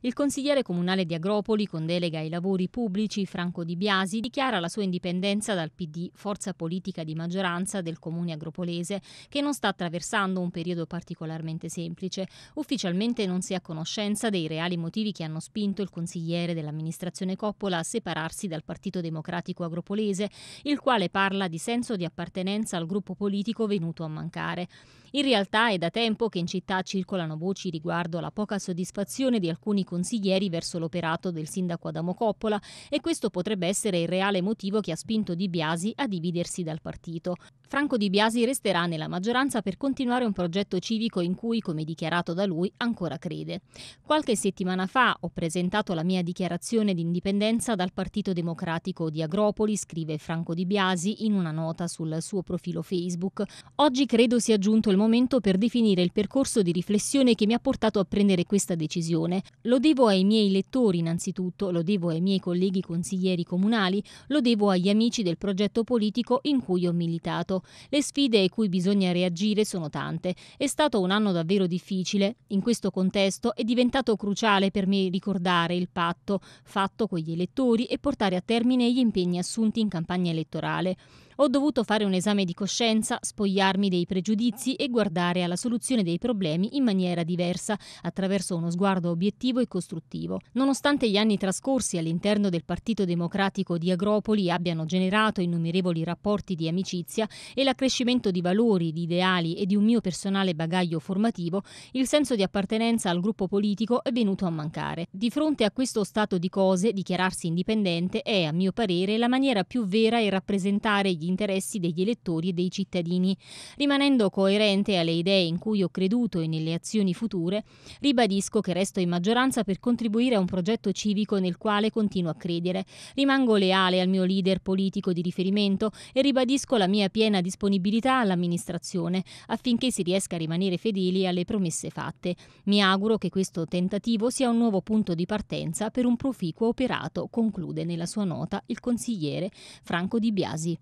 Il consigliere comunale di Agropoli, con delega ai lavori pubblici, Franco Di Biasi, dichiara la sua indipendenza dal PD, forza politica di maggioranza del comune agropolese, che non sta attraversando un periodo particolarmente semplice. Ufficialmente non si è a conoscenza dei reali motivi che hanno spinto il consigliere dell'amministrazione Coppola a separarsi dal Partito Democratico Agropolese, il quale parla di senso di appartenenza al gruppo politico venuto a mancare. In realtà è da tempo che in città circolano voci riguardo alla poca soddisfazione di alcuni consiglieri verso l'operato del sindaco Adamo Coppola e questo potrebbe essere il reale motivo che ha spinto Di Biasi a dividersi dal partito. Franco Di Biasi resterà nella maggioranza per continuare un progetto civico in cui, come dichiarato da lui, ancora crede. Qualche settimana fa ho presentato la mia dichiarazione di indipendenza dal Partito Democratico di Agropoli, scrive Franco Di Biasi in una nota sul suo profilo Facebook. Oggi credo sia giunto il momento per definire il percorso di riflessione che mi ha portato a prendere questa decisione. Lo lo devo ai miei lettori innanzitutto, lo devo ai miei colleghi consiglieri comunali, lo devo agli amici del progetto politico in cui ho militato. Le sfide a cui bisogna reagire sono tante. È stato un anno davvero difficile. In questo contesto è diventato cruciale per me ricordare il patto fatto con gli elettori e portare a termine gli impegni assunti in campagna elettorale. Ho dovuto fare un esame di coscienza, spogliarmi dei pregiudizi e guardare alla soluzione dei problemi in maniera diversa, attraverso uno sguardo obiettivo e costruttivo. Nonostante gli anni trascorsi all'interno del Partito Democratico di Agropoli abbiano generato innumerevoli rapporti di amicizia e l'accrescimento di valori, di ideali e di un mio personale bagaglio formativo, il senso di appartenenza al gruppo politico è venuto a mancare. Di fronte a questo stato di cose, dichiararsi indipendente è, a mio parere, la maniera più vera e rappresentare gli gli interessi degli elettori e dei cittadini. Rimanendo coerente alle idee in cui ho creduto e nelle azioni future, ribadisco che resto in maggioranza per contribuire a un progetto civico nel quale continuo a credere. Rimango leale al mio leader politico di riferimento e ribadisco la mia piena disponibilità all'amministrazione affinché si riesca a rimanere fedeli alle promesse fatte. Mi auguro che questo tentativo sia un nuovo punto di partenza per un proficuo operato, conclude nella sua nota il consigliere Franco Di Biasi.